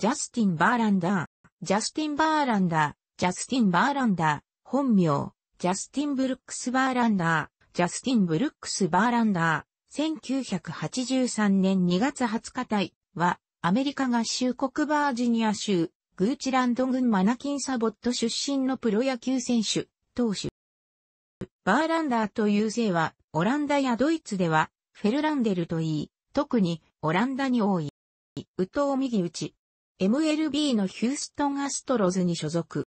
ジャスティン・バーランダー、ジャスティン・バーランダー、ジャスティン・バーランダー、本名、ジャスティン・ブルックス・バーランダー、ジャスティン・ブルックス・バーランダー、1983年2月20日対は、アメリカ合衆国バージニア州、グーチランド郡マナキン・サボット出身のプロ野球選手、投手。バーランダーという姓は、オランダやドイツでは、フェルランデルといい、特にオランダに多い。右頭右打ち、MLB のヒューストンアストロズに所属。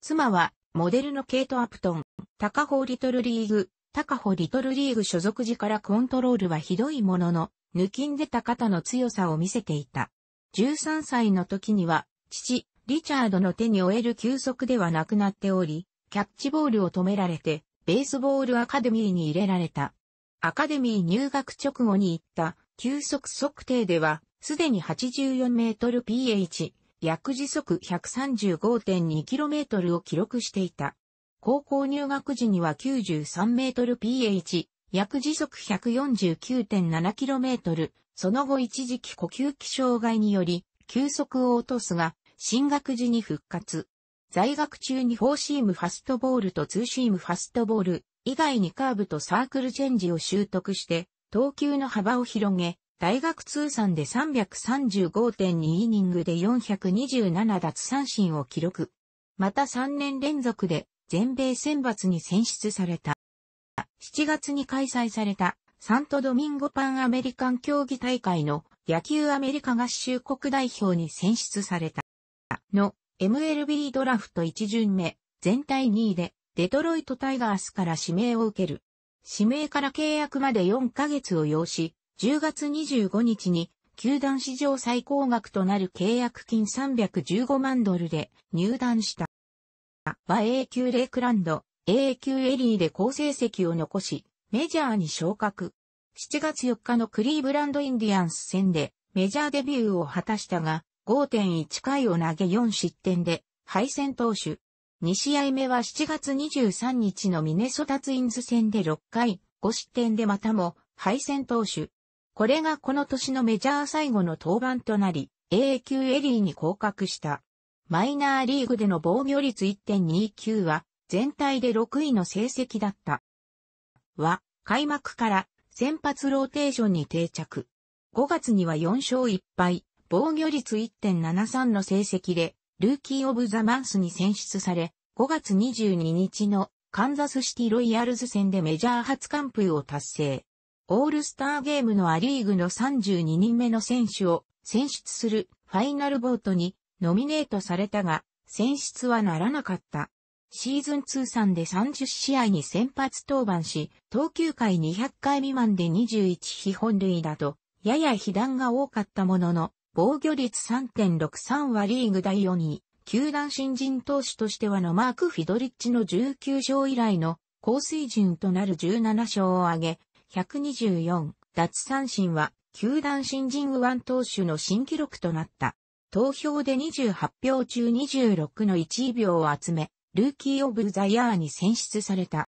妻は、モデルのケイト・アプトン、高穂リトルリーグ、高穂リトルリーグ所属時からコントロールはひどいものの、抜きんでた肩の強さを見せていた。13歳の時には、父、リチャードの手に負える休息ではなくなっており、キャッチボールを止められて、ベースボールアカデミーに入れられた。アカデミー入学直後に行った、球速測定では、すでに84メートル ph、約時速 135.2km を記録していた。高校入学時には93メートル ph、約時速 149.7km、その後一時期呼吸器障害により、休息を落とすが、進学時に復活。在学中にフォーシームファストボールとツーシームファストボール、以外にカーブとサークルチェンジを習得して、投球の幅を広げ、大学通算で335.2イニングで427奪三振を記録。また3年連続で全米選抜に選出された。7月に開催されたサントドミンゴパンアメリカン競技大会の野球アメリカ合衆国代表に選出された。の MLB ドラフト1巡目、全体2位でデトロイトタイガースから指名を受ける。指名から契約まで4ヶ月を要し、10月25日に、球団史上最高額となる契約金315万ドルで入団した。は A 級レイクランド、A 級エリーで好成績を残し、メジャーに昇格。7月4日のクリーブランドインディアンス戦でメジャーデビューを果たしたが、5.1回を投げ4失点で敗戦投手。2試合目は7月23日のミネソタツインズ戦で6回5失点でまたも敗戦投手。これがこの年のメジャー最後の登板となり、A 級エリーに降格した。マイナーリーグでの防御率1.29は、全体で6位の成績だった。は、開幕から先発ローテーションに定着。5月には4勝1敗、防御率1.73の成績で、ルーキー・オブ・ザ・マンスに選出され、5月22日のカンザスシティ・ロイヤルズ戦でメジャー初完封を達成。オールスターゲームのア・リーグの32人目の選手を選出するファイナルボートにノミネートされたが、選出はならなかった。シーズン通算で30試合に先発登板し、投球回200回未満で21非本塁だと、やや被弾が多かったものの、防御率3.63はリーグ第4位、球団新人投手としてはのマーク・フィドリッチの19勝以来の高水準となる17勝を挙げ、124奪三振は、球団新人右腕投手の新記録となった。投票で28票中26の1位票を集め、ルーキー・オブ・ザ・ヤーに選出された。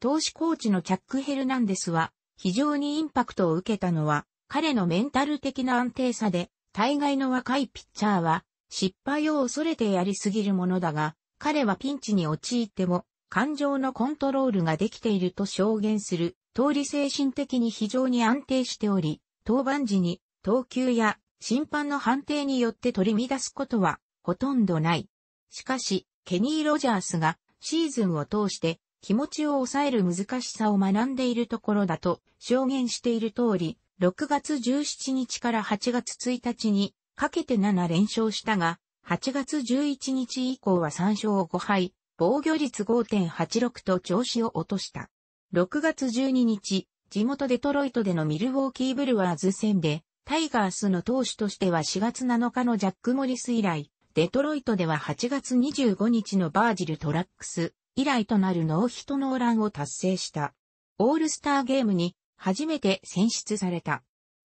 投手コーチのチャック・ヘルナンデスは、非常にインパクトを受けたのは、彼のメンタル的な安定さで、大概の若いピッチャーは、失敗を恐れてやりすぎるものだが、彼はピンチに陥っても、感情のコントロールができていると証言する通り精神的に非常に安定しており、登板時に投球や審判の判定によって取り乱すことはほとんどない。しかし、ケニー・ロジャースがシーズンを通して気持ちを抑える難しさを学んでいるところだと証言している通り、6月17日から8月1日にかけて7連勝したが、8月11日以降は3勝5敗、防御率5.86と調子を落とした。6月12日、地元デトロイトでのミルウォーキーブルワーズ戦で、タイガースの投手としては4月7日のジャック・モリス以来、デトロイトでは8月25日のバージル・トラックス以来となるノーヒットノーランを達成した。オールスターゲームに初めて選出された。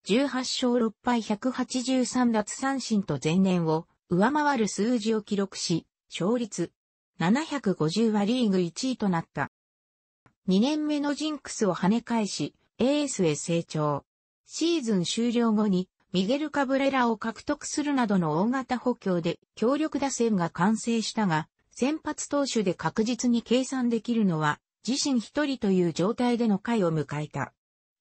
18勝6敗183奪三振と前年を上回る数字を記録し、勝率750はリーグ1位となった。2年目のジンクスを跳ね返し、エースへ成長。シーズン終了後に、ミゲル・カブレラを獲得するなどの大型補強で強力打線が完成したが、先発投手で確実に計算できるのは、自身一人という状態での回を迎えた。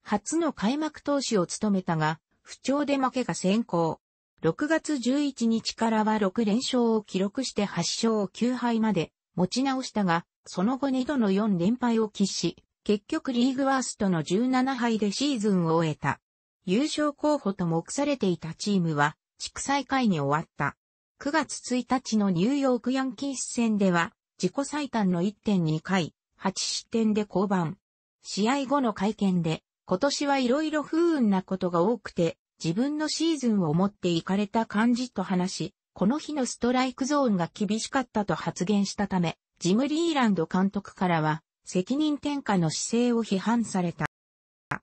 初の開幕投手を務めたが、不調で負けが先行。6月11日からは6連勝を記録して8勝9敗まで持ち直したが、その後2度の4連敗を喫し、結局リーグワーストの17敗でシーズンを終えた。優勝候補と目されていたチームは、地区最下位に終わった。9月1日のニューヨークヤンキース戦では、自己最短の1.2回、8失点で降板。試合後の会見で、今年はいろいろ不運なことが多くて、自分のシーズンを持っていかれた感じと話し、この日のストライクゾーンが厳しかったと発言したため、ジム・リーランド監督からは、責任転嫁の姿勢を批判された。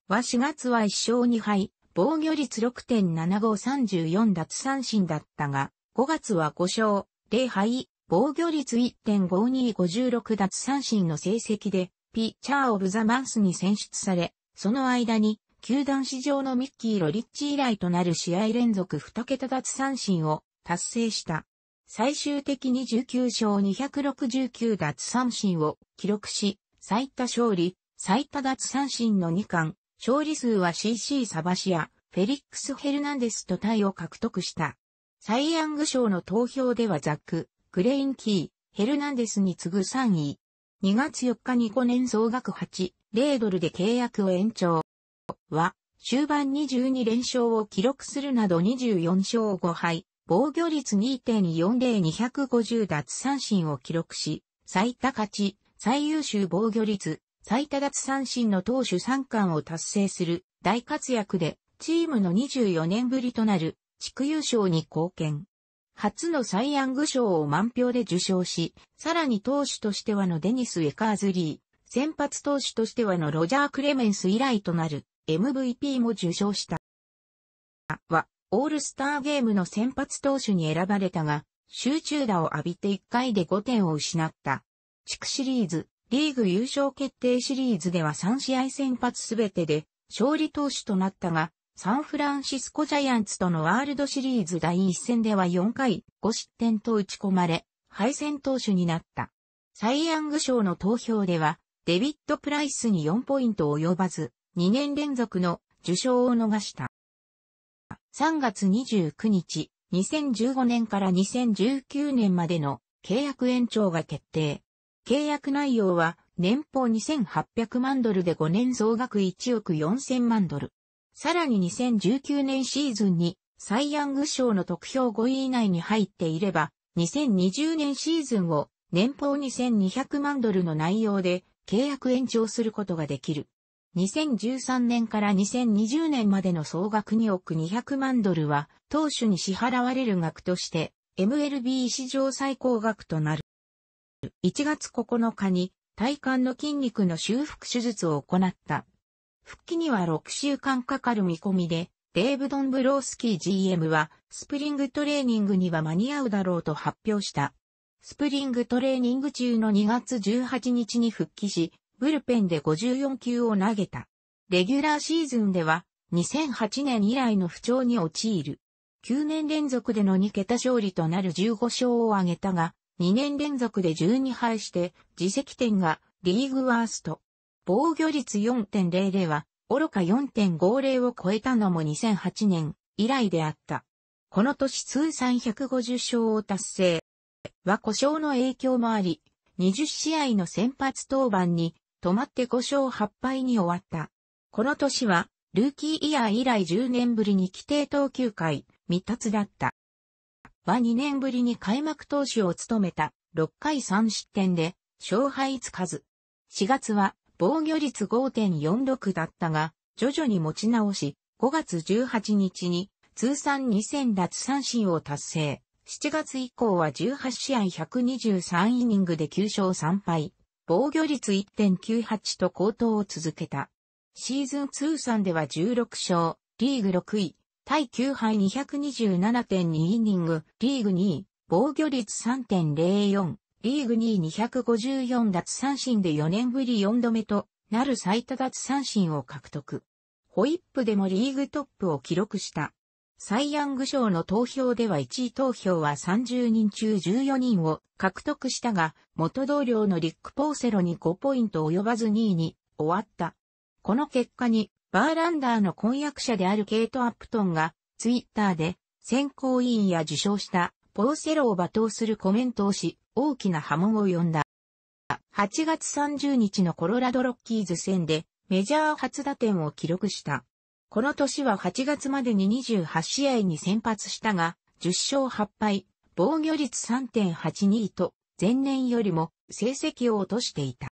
は4月は1勝2敗、防御率6.7534奪三振だったが、5月は5勝0敗、防御率1.5256奪三振の成績で、ピッチャーオブザマンスに選出され、その間に、球団史上のミッキー・ロリッチ以来となる試合連続2桁奪三振を達成した。最終的に19勝269奪三振を記録し、最多勝利、最多奪三振の2冠、勝利数は CC サバシア、フェリックス・ヘルナンデスとタイを獲得した。サイヤング賞の投票ではザック、グレインキー、ヘルナンデスに次ぐ3位。2月4日に5年総額8、0ドルで契約を延長。は、終盤22連勝を記録するなど24勝5敗、防御率2.40、250奪三振を記録し、最多勝ち、最優秀防御率、最多奪三振の投手3冠を達成する大活躍で、チームの24年ぶりとなる地区優勝に貢献。初のサイ・ヤング賞を満票で受賞し、さらに投手としてはのデニス・ウェカーズリー、先発投手としてはのロジャー・クレメンス以来となる MVP も受賞した。は、オールスターゲームの先発投手に選ばれたが、集中打を浴びて1回で5点を失った。地区シリーズ、リーグ優勝決定シリーズでは3試合先発すべてで勝利投手となったが、サンフランシスコジャイアンツとのワールドシリーズ第1戦では4回5失点と打ち込まれ、敗戦投手になった。サイ・ヤング賞の投票では、デビッド・プライスに4ポイント及ばず、2年連続の受賞を逃した。3月29日、2015年から2019年までの契約延長が決定。契約内容は年俸2800万ドルで5年増額1億4000万ドル。さらに2019年シーズンにサイ・ヤング賞の得票5位以内に入っていれば、2020年シーズンを年俸2200万ドルの内容で契約延長することができる。2013年から2020年までの総額2億200万ドルは、当初に支払われる額として、MLB 史上最高額となる。1月9日に、体幹の筋肉の修復手術を行った。復帰には6週間かかる見込みで、デーブ・ドンブロースキー GM は、スプリングトレーニングには間に合うだろうと発表した。スプリングトレーニング中の2月18日に復帰し、ブルペンで54球を投げた。レギュラーシーズンでは、2008年以来の不調に陥る。9年連続での2桁勝利となる15勝を挙げたが、2年連続で12敗して、自責点がリーグワースト。防御率4.00は、愚か4.50を超えたのも2008年以来であった。この年通算150勝を達成。は故障の影響もあり、20試合の先発登板に止まって5勝8敗に終わった。この年は、ルーキーイヤー以来10年ぶりに規定投球回、未達だった。は2年ぶりに開幕投手を務めた、6回3失点で、勝敗つかず。4月は、防御率5.46だったが、徐々に持ち直し、5月18日に、通算2000奪三振を達成。7月以降は18試合123イニングで9勝3敗。防御率1.98と高騰を続けた。シーズン通算では16勝、リーグ6位、対9敗227.2イニング、リーグ2位、防御率3.04、リーグ2位254奪三振で4年ぶり4度目となる最多奪三振を獲得。ホイップでもリーグトップを記録した。サイ・ヤング賞の投票では1位投票は30人中14人を獲得したが、元同僚のリック・ポーセロに5ポイント及ばず2位に終わった。この結果に、バーランダーの婚約者であるケイト・アップトンが、ツイッターで、選考委員や受賞したポーセロを罵倒するコメントをし、大きな波紋を呼んだ。8月30日のコロラドロッキーズ戦でメジャー初打点を記録した。この年は8月までに28試合に先発したが、10勝8敗、防御率3.82と、前年よりも成績を落としていた。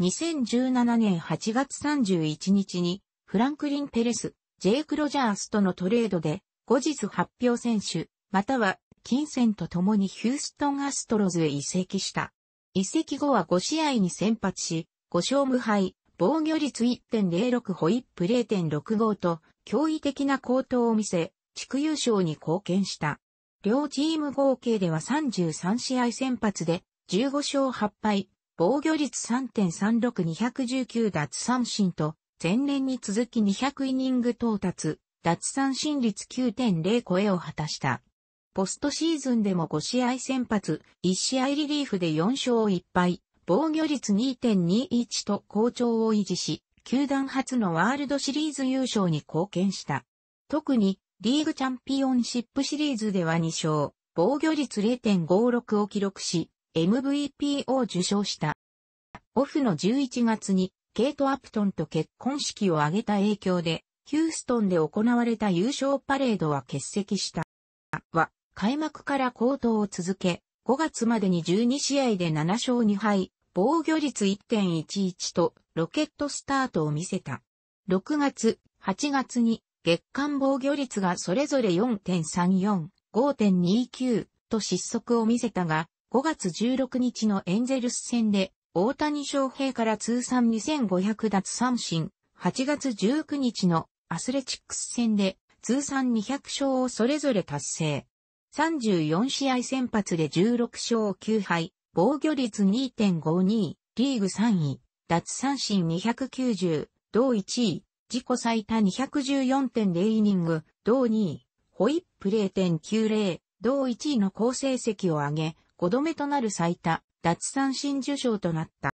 2017年8月31日に、フランクリン・ペレス、ジェイク・ロジャースとのトレードで、後日発表選手、または、金銭と共にヒューストン・アストロズへ移籍した。移籍後は5試合に先発し、5勝無敗、防御率1.06ホイップ0.65と驚異的な高騰を見せ、地区優勝に貢献した。両チーム合計では33試合先発で15勝8敗、防御率3.36219奪三振と、前年に続き200イニング到達、奪三振率9.0超えを果たした。ポストシーズンでも5試合先発、1試合リリーフで4勝1敗、防御率2.21と好調を維持し、球団初のワールドシリーズ優勝に貢献した。特に、リーグチャンピオンシップシリーズでは2勝、防御率0.56を記録し、MVP を受賞した。オフの11月に、ケイト・アプトンと結婚式を挙げた影響で、ヒューストンで行われた優勝パレードは欠席した。は、開幕から高騰を続け、5月までに12試合で7勝2敗、防御率1.11とロケットスタートを見せた。6月、8月に月間防御率がそれぞれ4.34、5.29と失速を見せたが、5月16日のエンゼルス戦で大谷翔平から通算2500奪三振、8月19日のアスレチックス戦で通算200勝をそれぞれ達成。34試合先発で16勝9敗、防御率2.52、リーグ3位、脱三振290、同1位、自己最多214.0イニング、同2位、ホイップ0.90、同1位の好成績を上げ、5度目となる最多、脱三振受賞となった。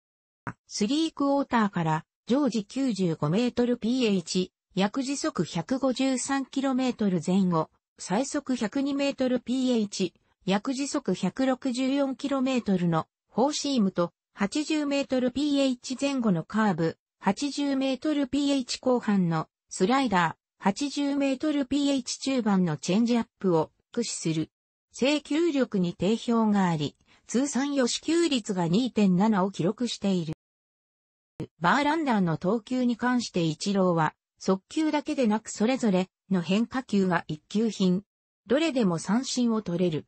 スリークォーターから常時95メートル PH、約時速 153km 前後、最速102メートル PH、約時速 164km のフォーシームと 80mph 前後のカーブ、80mph 後半のスライダー、80mph 中盤のチェンジアップを駆使する。制球力に定評があり、通算予支給率が2.7を記録している。バーランダーの投球に関して一郎は、速球だけでなくそれぞれの変化球が一級品。どれでも三振を取れる。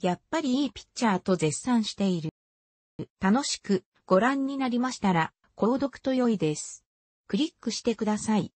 やっぱりいいピッチャーと絶賛している。楽しくご覧になりましたら、購読と良いです。クリックしてください。